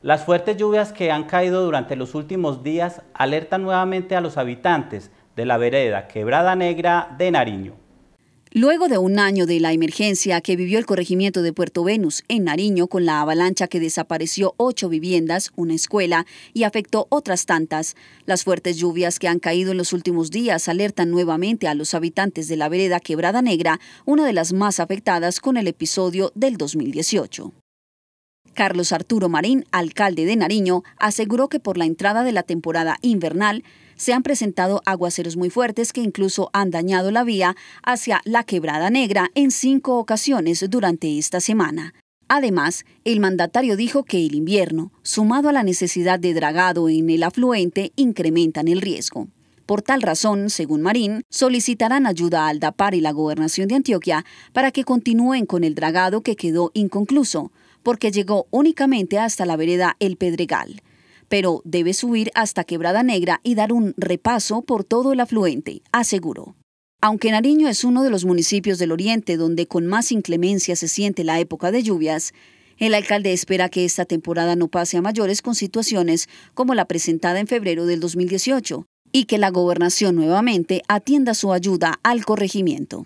Las fuertes lluvias que han caído durante los últimos días alertan nuevamente a los habitantes de la vereda Quebrada Negra de Nariño. Luego de un año de la emergencia que vivió el corregimiento de Puerto Venus en Nariño con la avalancha que desapareció ocho viviendas, una escuela y afectó otras tantas, las fuertes lluvias que han caído en los últimos días alertan nuevamente a los habitantes de la vereda Quebrada Negra, una de las más afectadas con el episodio del 2018. Carlos Arturo Marín, alcalde de Nariño, aseguró que por la entrada de la temporada invernal se han presentado aguaceros muy fuertes que incluso han dañado la vía hacia la Quebrada Negra en cinco ocasiones durante esta semana. Además, el mandatario dijo que el invierno, sumado a la necesidad de dragado en el afluente, incrementan el riesgo. Por tal razón, según Marín, solicitarán ayuda al DAPAR y la Gobernación de Antioquia para que continúen con el dragado que quedó inconcluso, porque llegó únicamente hasta la vereda El Pedregal pero debe subir hasta Quebrada Negra y dar un repaso por todo el afluente, aseguró. Aunque Nariño es uno de los municipios del oriente donde con más inclemencia se siente la época de lluvias, el alcalde espera que esta temporada no pase a mayores con situaciones como la presentada en febrero del 2018 y que la gobernación nuevamente atienda su ayuda al corregimiento.